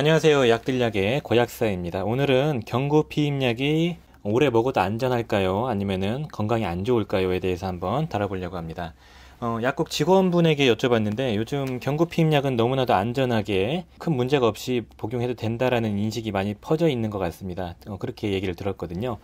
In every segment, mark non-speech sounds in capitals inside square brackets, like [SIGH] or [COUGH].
안녕하세요. 약들약의 고약사입니다. 오늘은 경구 피임약이 오래 먹어도 안전할까요? 아니면은 건강에 안 좋을까요?에 대해서 한번 다뤄보려고 합니다. 어, 약국 직원분에게 여쭤봤는데 요즘 경구 피임약은 너무나도 안전하게 큰 문제가 없이 복용해도 된다라는 인식이 많이 퍼져 있는 것 같습니다. 어, 그렇게 얘기를 들었거든요.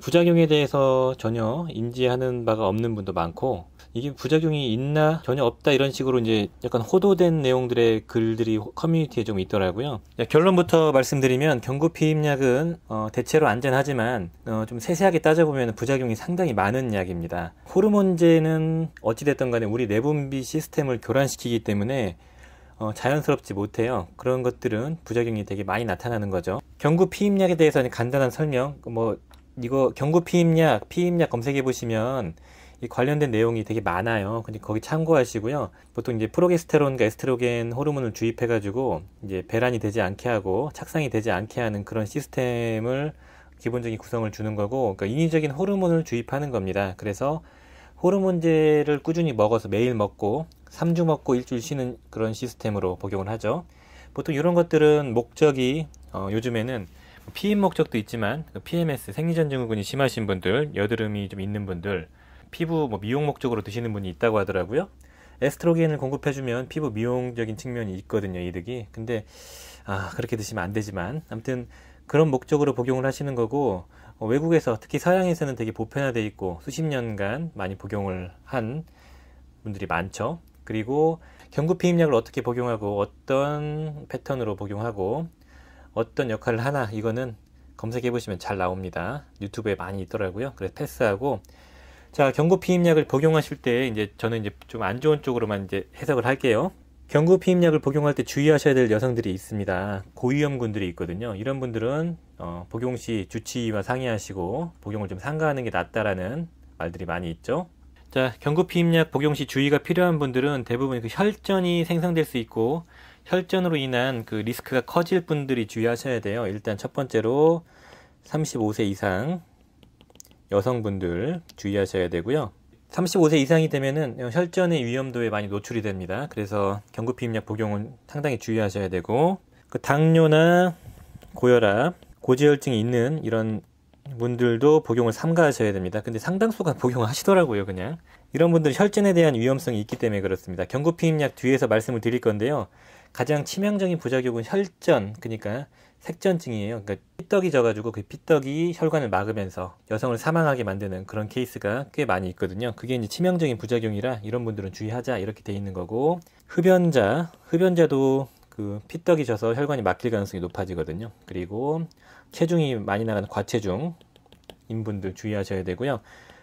부작용에 대해서 전혀 인지하는 바가 없는 분도 많고 이게 부작용이 있나 전혀 없다 이런 식으로 이제 약간 호도된 내용들의 글들이 커뮤니티에 좀 있더라고요. 네, 결론부터 말씀드리면 경구 피임약은 어, 대체로 안전하지만 어, 좀 세세하게 따져보면 부작용이 상당히 많은 약입니다. 호르몬제는 어찌됐든 간에 우리 내분비 시스템을 교란시키기 때문에 어, 자연스럽지 못해요. 그런 것들은 부작용이 되게 많이 나타나는 거죠. 경구 피임약에 대해서는 간단한 설명. 뭐 이거 경구 피임약, 피임약 검색해 보시면 관련된 내용이 되게 많아요. 근데 거기 참고하시고요. 보통 이제 프로게스테론과 에스트로겐 호르몬을 주입해가지고 이제 배란이 되지 않게 하고 착상이 되지 않게 하는 그런 시스템을 기본적인 구성을 주는 거고, 그러니까 인위적인 호르몬을 주입하는 겁니다. 그래서 호르몬제를 꾸준히 먹어서 매일 먹고 3주 먹고 일주일 쉬는 그런 시스템으로 복용을 하죠. 보통 이런 것들은 목적이 어, 요즘에는 피임 뭐 목적도 있지만 그 PMS 생리전 증후군이 심하신 분들, 여드름이 좀 있는 분들 피부 뭐 미용 목적으로 드시는 분이 있다고 하더라고요. 에스트로겐을 공급해주면 피부 미용적인 측면이 있거든요, 이득이. 근데 아 그렇게 드시면 안 되지만 아무튼 그런 목적으로 복용을 하시는 거고 어, 외국에서 특히 서양에서는 되게 보편화돼 있고 수십 년간 많이 복용을 한 분들이 많죠. 그리고 경구 피임약을 어떻게 복용하고 어떤 패턴으로 복용하고 어떤 역할을 하나 이거는 검색해 보시면 잘 나옵니다. 유튜브에 많이 있더라고요. 그래서 패스하고 자, 경구 피임약을 복용하실 때 이제 저는 이제 좀 안 좋은 쪽으로만 이제 해석을 할게요. 경구 피임약을 복용할 때 주의하셔야 될 여성들이 있습니다. 고위험군들이 있거든요. 이런 분들은 어, 복용 시 주치의와 상의하시고 복용을 좀 삼가하는 게 낫다라는 말들이 많이 있죠. 자, 경구 피임약 복용 시 주의가 필요한 분들은 대부분 그 혈전이 생성될 수 있고 혈전으로 인한 그 리스크가 커질 분들이 주의하셔야 돼요. 일단 첫 번째로 35세 이상 여성분들 주의하셔야 되고요. 35세 이상이 되면은 혈전의 위험도에 많이 노출이 됩니다. 그래서 경구피임약 복용은 상당히 주의하셔야 되고 그 당뇨나 고혈압, 고지혈증이 있는 이런 분들도 복용을 삼가하셔야 됩니다. 근데 상당수가 [LAUGHS] 복용하시더라고요, 을 그냥. 이런 분들 혈전에 대한 위험성이 있기 때문에 그렇습니다. 경구피임약 뒤에서 말씀을 드릴 건데요. 가장 치명적인 부작용은 혈전, 그러니까 색전증이에요. 그러니까 피떡이 져가지고 그 피떡이 혈관을 막으면서 여성을 사망하게 만드는 그런 케이스가 꽤 많이 있거든요. 그게 이제 치명적인 부작용이라 이런 분들은 주의하자 이렇게 돼 있는 거고 흡연자, 흡연자도 그 피떡이 져서 혈관이 막힐 가능성이 높아지거든요. 그리고 체중이 많이 나가는 과체중 인분들 주의하셔야 되고요.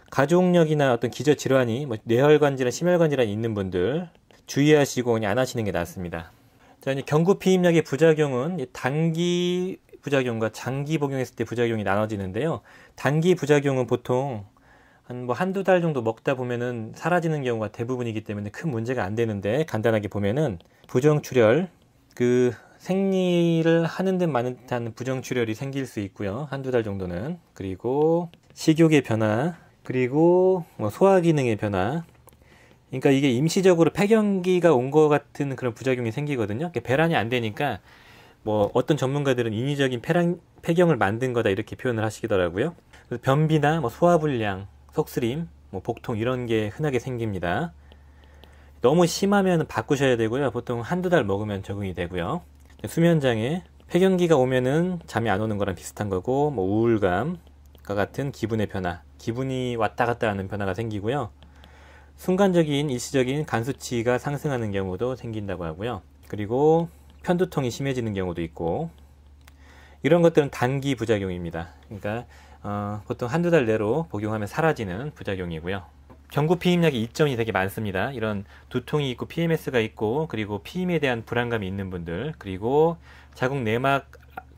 가족력이나 어떤 기저 질환이 뭐 뇌혈관 질환, 심혈관 질환이 있는 분들 주의하시고 그냥 안 하시는 게 낫습니다. 자, 이제 경구 피임약의 부작용은 단기 부작용과 장기 복용했을 때 부작용이 나눠지는데요. 단기 부작용은 보통 한뭐 한두 달 정도 먹다 보면은 사라지는 경우가 대부분이기 때문에 큰 문제가 안 되는데 간단하게 보면은 부정출혈 그 생리를 하는 듯 많은 듯한 부정출혈이 생길 수 있고요. 한두 달 정도는. 그리고 식욕의 변화, 그리고 뭐 소화 기능의 변화, 그러니까 이게 임시적으로 폐경기가 온 것 같은 그런 부작용이 생기거든요. 배란이 안 되니까 뭐 어떤 전문가들은 인위적인 폐랑, 폐경을 만든 거다 이렇게 표현을 하시더라고요. 그래서 변비나 뭐 소화불량, 속쓰림, 뭐 복통 이런 게 흔하게 생깁니다. 너무 심하면 바꾸셔야 되고요. 보통 한두 달 먹으면 적응이 되고요. 수면장애, 폐경기가 오면은 잠이 안 오는 거랑 비슷한 거고, 뭐 우울감과 같은 기분의 변화, 기분이 왔다 갔다 하는 변화가 생기고요. 순간적인 일시적인 간수치가 상승하는 경우도 생긴다고 하고요. 그리고 편두통이 심해지는 경우도 있고 이런 것들은 단기 부작용입니다. 그러니까 어, 보통 한두 달 내로 복용하면 사라지는 부작용이고요. 경구 피임약이 이점이 되게 많습니다. 이런 두통이 있고 PMS가 있고 그리고 피임에 대한 불안감이 있는 분들 그리고 자궁 내막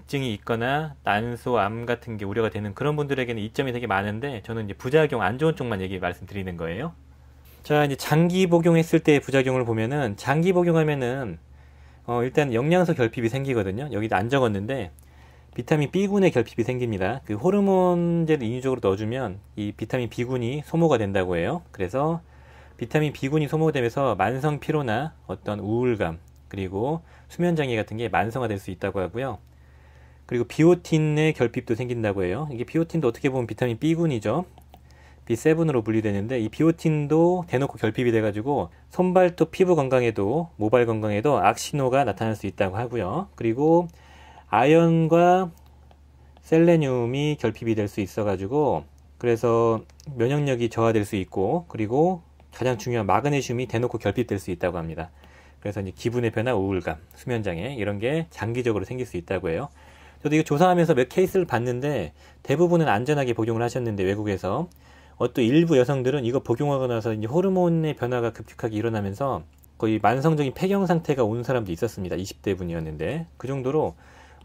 증이 있거나 난소 암 같은 게 우려가 되는 그런 분들에게는 이점이 되게 많은데 저는 이제 부작용 안 좋은 쪽만 얘기 말씀드리는 거예요. 자, 이제 장기 복용했을 때의 부작용을 보면은 장기 복용하면은 어, 일단 영양소 결핍이 생기거든요. 여기도 안 적었는데 비타민 B군의 결핍이 생깁니다. 그 호르몬제를 인위적으로 넣어주면 이 비타민 B군이 소모가 된다고 해요. 그래서 비타민 B군이 소모되면서 만성 피로나 어떤 우울감 그리고 수면 장애 같은 게 만성화될 수 있다고 하고요. 그리고 비오틴의 결핍도 생긴다고 해요. 이게 비오틴도 어떻게 보면 비타민 B군이죠. B7으로 분리되는데 이 비오틴도 대놓고 결핍이 돼가지고 손발톱 피부 건강에도 모발 건강에도 악신호가 나타날 수 있다고 하고요. 그리고 아연과 셀레늄이 결핍이 될 수 있어가지고 그래서 면역력이 저하될 수 있고 그리고 가장 중요한 마그네슘이 대놓고 결핍될 수 있다고 합니다. 그래서 이제 기분의 변화, 우울감, 수면 장애 이런 게 장기적으로 생길 수 있다고 해요. 저도 이거 조사하면서 몇 케이스를 봤는데 대부분은 안전하게 복용을 하셨는데 외국에서 어, 또 일부 여성들은 이거 복용하고 나서 이제 호르몬의 변화가 급격하게 일어나면서 거의 만성적인 폐경 상태가 온 사람도 있었습니다. 20대 분이었는데 그 정도로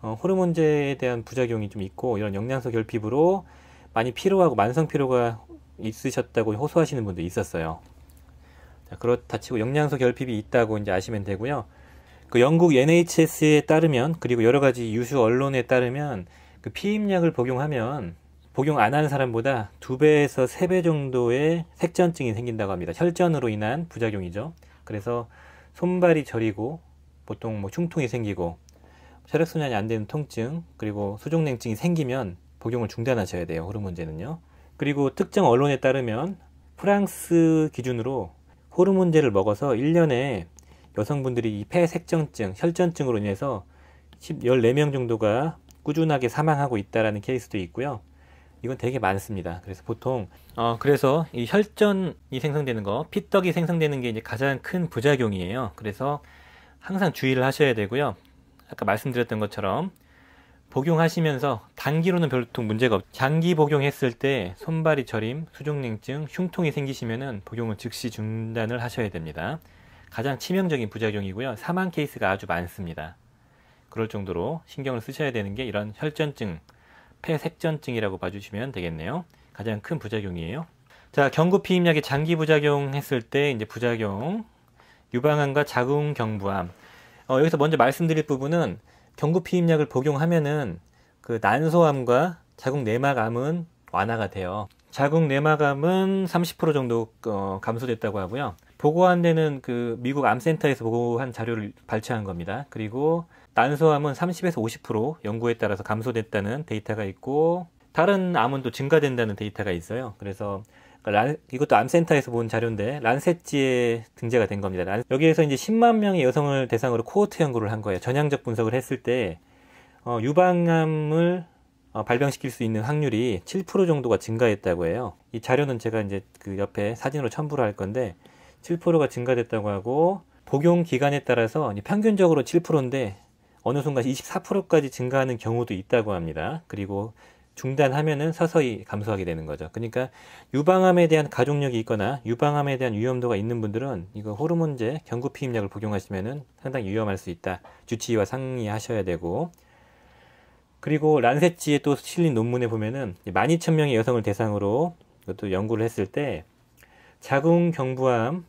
어, 호르몬제에 대한 부작용이 좀 있고 이런 영양소 결핍으로 많이 피로하고 만성 피로가 있으셨다고 호소하시는 분도 있었어요. 자, 그렇다 치고 영양소 결핍이 있다고 이제 아시면 되고요. 그 영국 NHS에 따르면 그리고 여러 가지 유수 언론에 따르면 그 피임약을 복용하면 복용 안 하는 사람보다 두배에서세 배 정도의 색전증이 생긴다고 합니다. 혈전으로 인한 부작용이죠. 그래서 손발이 저리고 보통 뭐 흉통이 생기고 혈액순환이 안 되는 통증 그리고 수족냉증이 생기면 복용을 중단하셔야 돼요. 호르몬제는요. 그리고 특정 언론에 따르면 프랑스 기준으로 호르몬제를 먹어서 1년에 여성분들이 이 폐색정증, 혈전증으로 인해서 14명 정도가 꾸준하게 사망하고 있다라는 케이스도 있고요. 이건 되게 많습니다. 그래서 보통 어 그래서 이 혈전이 생성되는 거, 피떡이 생성되는 게 이제 가장 큰 부작용이에요. 그래서 항상 주의를 하셔야 되고요. 아까 말씀드렸던 것처럼 복용하시면서 단기로는 별로 문제가 없. 장기 복용했을 때 손발이 저림, 수족냉증, 흉통이 생기시면은 복용을 즉시 중단을 하셔야 됩니다. 가장 치명적인 부작용이고요. 사망 케이스가 아주 많습니다. 그럴 정도로 신경을 쓰셔야 되는 게 이런 혈전증 폐색전증이라고 봐주시면 되겠네요. 가장 큰 부작용이에요. 자, 경구 피임약이 장기 부작용 했을 때 이제 부작용 유방암과 자궁 경부암. 어, 여기서 먼저 말씀드릴 부분은 경구 피임약을 복용하면은 그 난소암과 자궁 내막암은 완화가 돼요. 자궁 내막암은 30% 정도 어, 감소됐다고 하고요. 보고한 데는 그 미국 암센터에서 보고한 자료를 발췌한 겁니다. 그리고 난소암은 30에서 50% 연구에 따라서 감소됐다는 데이터가 있고 다른 암은 또 증가된다는 데이터가 있어요. 그래서 란, 이것도 암센터에서 본 자료인데 란셋지에 등재가 된 겁니다. 란, 여기에서 이제 10만 명의 여성을 대상으로 코호트 연구를 한 거예요. 전향적 분석을 했을 때 어, 유방암을 어, 발병시킬 수 있는 확률이 7% 정도가 증가했다고 해요. 이 자료는 제가 이제 그 옆에 사진으로 첨부를 할 건데 7%가 증가됐다고 하고 복용 기간에 따라서 평균적으로 7%인데 어느 순간 24%까지 증가하는 경우도 있다고 합니다. 그리고 중단하면은 서서히 감소하게 되는 거죠. 그러니까 유방암에 대한 가족력이 있거나 유방암에 대한 위험도가 있는 분들은 이거 호르몬제 경구 피임약을 복용하시면은 상당히 위험할 수 있다. 주치의와 상의하셔야 되고 그리고 란셋지에 또 실린 논문에 보면은 12,000명의 여성을 대상으로 이것도 연구를 했을 때 자궁 경부암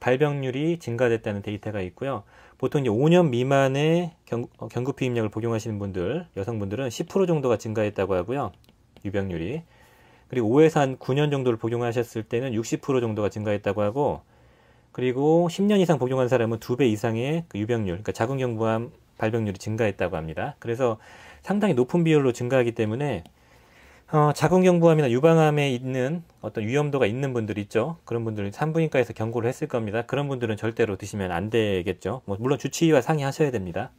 발병률이 증가됐다는 데이터가 있고요. 보통 이제 5년 미만의 경, 구피임약을 어, 복용하시는 분들, 여성분들은 10% 정도가 증가했다고 하고요. 유병률이. 그리고 5에서 한 9년 정도를 복용하셨을 때는 60% 정도가 증가했다고 하고, 그리고 10년 이상 복용한 사람은 2배 이상의 그 유병률, 그러니까 자궁경부암 발병률이 증가했다고 합니다. 그래서 상당히 높은 비율로 증가하기 때문에 어, 자궁경부암이나 유방암에 있는 어떤 위험도가 있는 분들 있죠. 그런 분들은 산부인과에서 경고를 했을 겁니다. 그런 분들은 절대로 드시면 안 되겠죠. 뭐 물론 주치의와 상의하셔야 됩니다.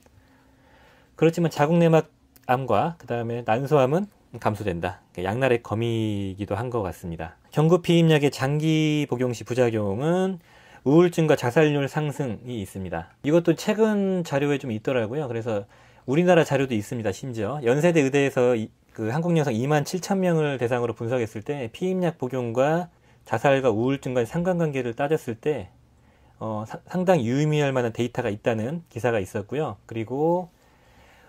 그렇지만 자궁내막암과 그 다음에 난소암은 감소된다. 그러니까 양날의 검이기도 한 것 같습니다. 경구피임약의 장기 복용 시 부작용은 우울증과 자살률 상승이 있습니다. 이것도 최근 자료에 좀 있더라고요. 그래서 우리나라 자료도 있습니다. 심지어 연세대 의대에서 그 한국 여성 2만 7천 명을 대상으로 분석했을 때 피임약 복용과 자살과 우울증과의 상관관계를 따졌을 때 어, 사, 상당히 유의미할 만한 데이터가 있다는 기사가 있었고요. 그리고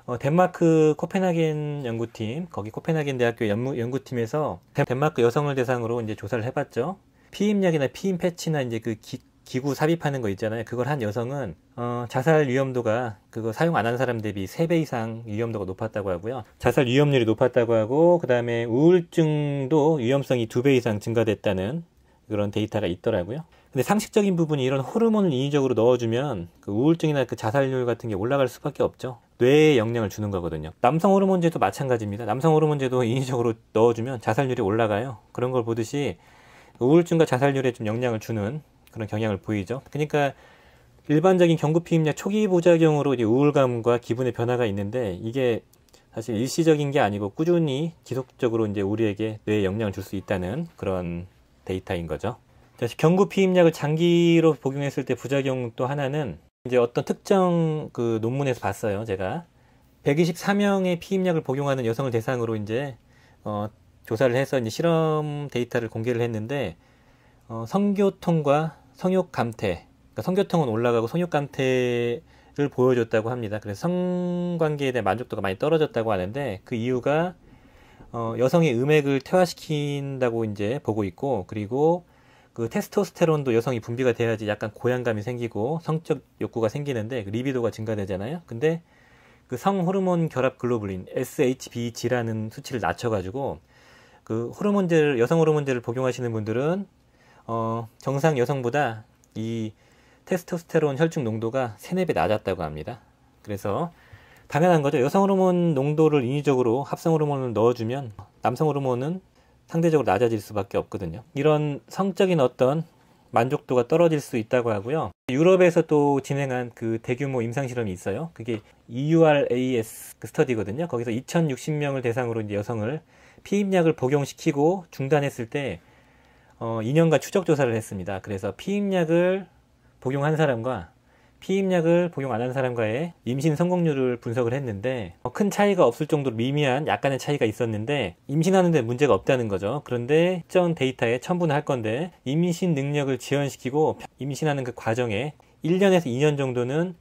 어, 덴마크 코펜하겐 연구팀, 거기 코펜하겐 대학교 연구, 연구팀에서 덴마크 여성을 대상으로 이제 조사를 해봤죠. 피임약이나 피임 패치나 이제 그 기, 기구 삽입하는 거 있잖아요. 그걸 한 여성은 어, 자살 위험도가 그거 사용 안 한 사람 대비 3배 이상 위험도가 높았다고 하고요. 자살 위험률이 높았다고 하고 그다음에 우울증도 위험성이 2배 이상 증가됐다는 그런 데이터가 있더라고요. 근데 상식적인 부분이 이런 호르몬을 인위적으로 넣어주면 그 우울증이나 그 자살률 같은 게 올라갈 수밖에 없죠. 뇌에 영향을 주는 거거든요. 남성 호르몬제도 마찬가지입니다. 남성 호르몬제도 인위적으로 넣어주면 자살률이 올라가요. 그런 걸 보듯이 우울증과 자살률에 좀 영향을 주는 그런 경향을 보이죠. 그러니까 일반적인 경구피임약 초기 부작용으로 이제 우울감과 기분의 변화가 있는데 이게 사실 일시적인 게 아니고 꾸준히 지속적으로 이제 우리에게 뇌에 영향을 줄 수 있다는 그런 데이터인 거죠. 경구 피임약을 장기로 복용했을 때 부작용 또 하나는 이제 어떤 특정 그 논문에서 봤어요. 제가 124명의 피임약을 복용하는 여성을 대상으로 이제 어, 조사를 해서 이제 실험 데이터를 공개를 했는데 어, 성교통과 성욕 감퇴. 그러니까 성교통은 올라가고 성욕 감퇴를 보여줬다고 합니다. 그래서 성관계에 대한 만족도가 많이 떨어졌다고 하는데 그 이유가 어, 여성의 음액을 퇴화시킨다고 이제 보고 있고 그리고 그 테스토스테론도 여성이 분비가 돼야지 약간 고양감이 생기고 성적 욕구가 생기는데 그 리비도가 증가되잖아요. 근데 그 성호르몬 결합 글로불린 SHBG라는 수치를 낮춰가지고 그 호르몬제를 여성 호르몬제를 복용하시는 분들은 어, 정상 여성보다 이 테스토스테론 혈중 농도가 3, 네배 낮았다고 합니다. 그래서 당연한 거죠. 여성 호르몬 농도를 인위적으로 합성 호르몬을 넣어주면 남성 호르몬은 상대적으로 낮아질 수밖에 없거든요. 이런 성적인 어떤 만족도가 떨어질 수 있다고 하고요. 유럽에서 또 진행한 그 대규모 임상 실험이 있어요. 그게 EURAS 그 스터디거든요. 거기서 2,060명을 대상으로 이제 여성을 피임약을 복용시키고 중단했을 때 어, 2년간 추적 조사를 했습니다. 그래서 피임약을 복용한 사람과 피임약을 복용 안 한 사람과의 임신 성공률을 분석을 했는데 어, 큰 차이가 없을 정도로 미미한 약간의 차이가 있었는데 임신하는데 문제가 없다는 거죠. 그런데 특정 데이터에 첨부는 할 건데 임신 능력을 지연시키고 임신하는 그 과정에 1년에서 2년 정도는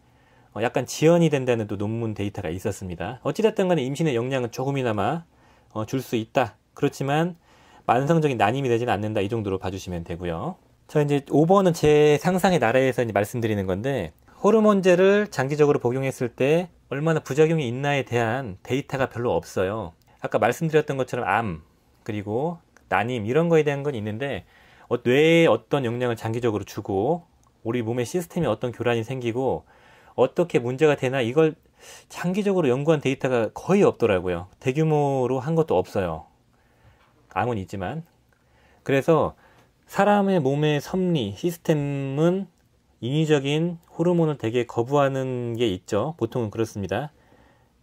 어, 약간 지연이 된다는 또 논문 데이터가 있었습니다. 어찌됐든 간에 임신의 역량은 조금이나마 어, 줄 수 있다. 그렇지만 만성적인 난임이 되지는 않는다 이 정도로 봐주시면 되고요. 저 이제 5번은 제 상상의 나라에서 이제 말씀드리는 건데 호르몬제를 장기적으로 복용했을 때 얼마나 부작용이 있나에 대한 데이터가 별로 없어요. 아까 말씀드렸던 것처럼 암 그리고 난임 이런 거에 대한 건 있는데 어, 뇌에 어떤 영향을 장기적으로 주고 우리 몸의 시스템에 어떤 교란이 생기고 어떻게 문제가 되나 이걸 장기적으로 연구한 데이터가 거의 없더라고요. 대규모로 한 것도 없어요. 암은 있지만 그래서 사람의 몸의 섭리 시스템은 인위적인 호르몬을 되게 거부하는 게 있죠. 보통은 그렇습니다.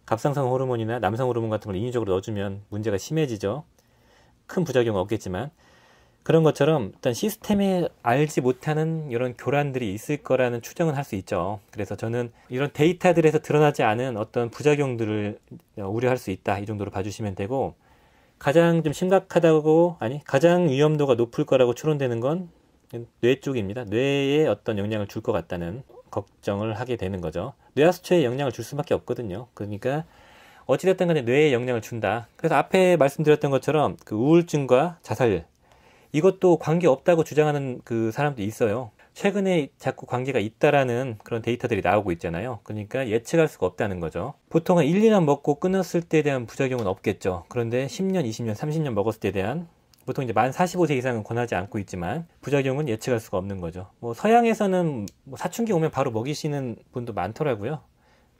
갑상선 호르몬이나 남성 호르몬 같은 걸 인위적으로 넣어주면 문제가 심해지죠. 큰 부작용은 없겠지만 그런 것처럼 일단 시스템에 알지 못하는 이런 교란들이 있을 거라는 추정은 할 수 있죠. 그래서 저는 이런 데이터들에서 드러나지 않은 어떤 부작용들을 우려할 수 있다 이 정도로 봐주시면 되고 가장 좀 심각하다고 아니 가장 위험도가 높을 거라고 추론되는 건 뇌 쪽입니다. 뇌에 어떤 영향을 줄 것 같다는 걱정을 하게 되는 거죠. 뇌하수체에 영향을 줄 수밖에 없거든요. 그러니까 어찌됐든 간에 뇌에 영향을 준다. 그래서 앞에 말씀드렸던 것처럼 그 우울증과 자살 이것도 관계 없다고 주장하는 그 사람도 있어요. 최근에 자꾸 관계가 있다라는 그런 데이터들이 나오고 있잖아요. 그러니까 예측할 수가 없다는 거죠. 보통 은 1, 2년 먹고 끊었을 때에 대한 부작용은 없겠죠. 그런데 10년, 20년, 30년 먹었을 때에 대한 보통 이제 만 45세 이상은 권하지 않고 있지만 부작용은 예측할 수가 없는 거죠. 뭐 서양에서는 뭐 사춘기 오면 바로 먹이시는 분도 많더라고요.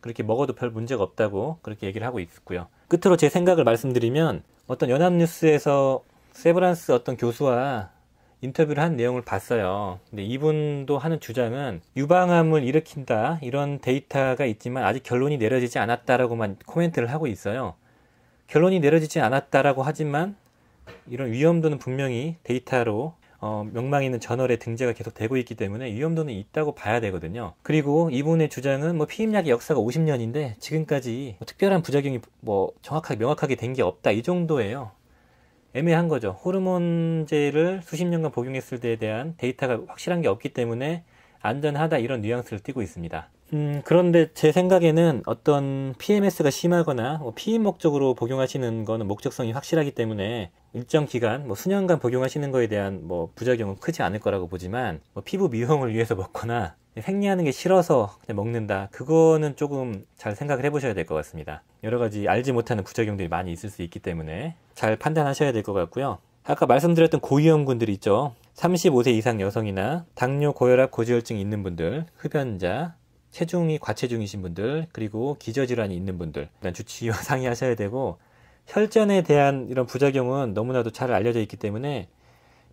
그렇게 먹어도 별 문제가 없다고 그렇게 얘기를 하고 있고요. 끝으로 제 생각을 말씀드리면 어떤 연합뉴스에서 세브란스 어떤 교수와 인터뷰를 한 내용을 봤어요. 근데 이분도 하는 주장은 유방암을 일으킨다 이런 데이터가 있지만 아직 결론이 내려지지 않았다라고만 코멘트를 하고 있어요. 결론이 내려지지 않았다라고 하지만 이런 위험도는 분명히 데이터로 어, 명망 있는 저널의 등재가 계속 되고 있기 때문에 위험도는 있다고 봐야 되거든요. 그리고 이분의 주장은 뭐 피임약의 역사가 50년인데 지금까지 뭐 특별한 부작용이 뭐 정확하게 명확하게 된 게 없다 이 정도예요. 애매한 거죠. 호르몬제를 수십 년간 복용했을 때에 대한 데이터가 확실한 게 없기 때문에 안전하다 이런 뉘앙스를 띄고 있습니다. 음, 그런데 제 생각에는 어떤 PMS가 심하거나 뭐 피임 목적으로 복용하시는 거는 목적성이 확실하기 때문에 일정 기간, 뭐 수년간 복용하시는 거에 대한 뭐 부작용은 크지 않을 거라고 보지만 뭐 피부 미용을 위해서 먹거나 생리하는게 싫어서 먹는다. 그거는 조금 잘 생각을 해보셔야 될 것 같습니다. 여러 가지 알지 못하는 부작용들이 많이 있을 수 있기 때문에 잘 판단하셔야 될 것 같고요. 아까 말씀드렸던 고위험군들 있죠. 35세 이상 여성이나 당뇨, 고혈압, 고지혈증 있는 분들, 흡연자, 체중이 과체중이신 분들 그리고 기저질환이 있는 분들 일단 주치의와 [LAUGHS] 상의하셔야 되고 혈전에 대한 이런 부작용은 너무나도 잘 알려져 있기 때문에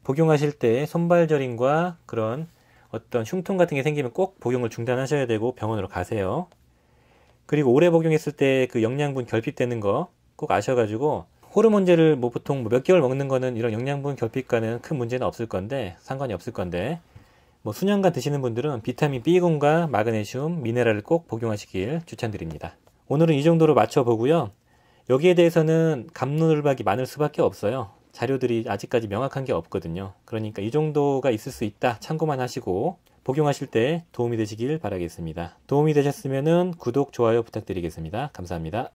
복용하실 때 손발 저림과 그런 어떤 흉통 같은 게 생기면 꼭 복용을 중단하셔야 되고 병원으로 가세요. 그리고 오래 복용했을 때 그 영양분 결핍되는 거 꼭 아셔가지고 호르몬제를 뭐 보통 뭐 몇 개월 먹는 거는 이런 영양분 결핍과는 큰 문제는 없을 건데 상관이 없을 건데 뭐 수년간 드시는 분들은 비타민 B군과 마그네슘, 미네랄을 꼭 복용하시길 추천드립니다. 오늘은 이 정도로 맞춰보고요. 여기에 대해서는 감론을박이 많을 수밖에 없어요. 자료들이 아직까지 명확한 게 없거든요. 그러니까 이 정도가 있을 수 있다 참고만 하시고 복용하실 때 도움이 되시길 바라겠습니다. 도움이 되셨으면 구독, 좋아요 부탁드리겠습니다. 감사합니다.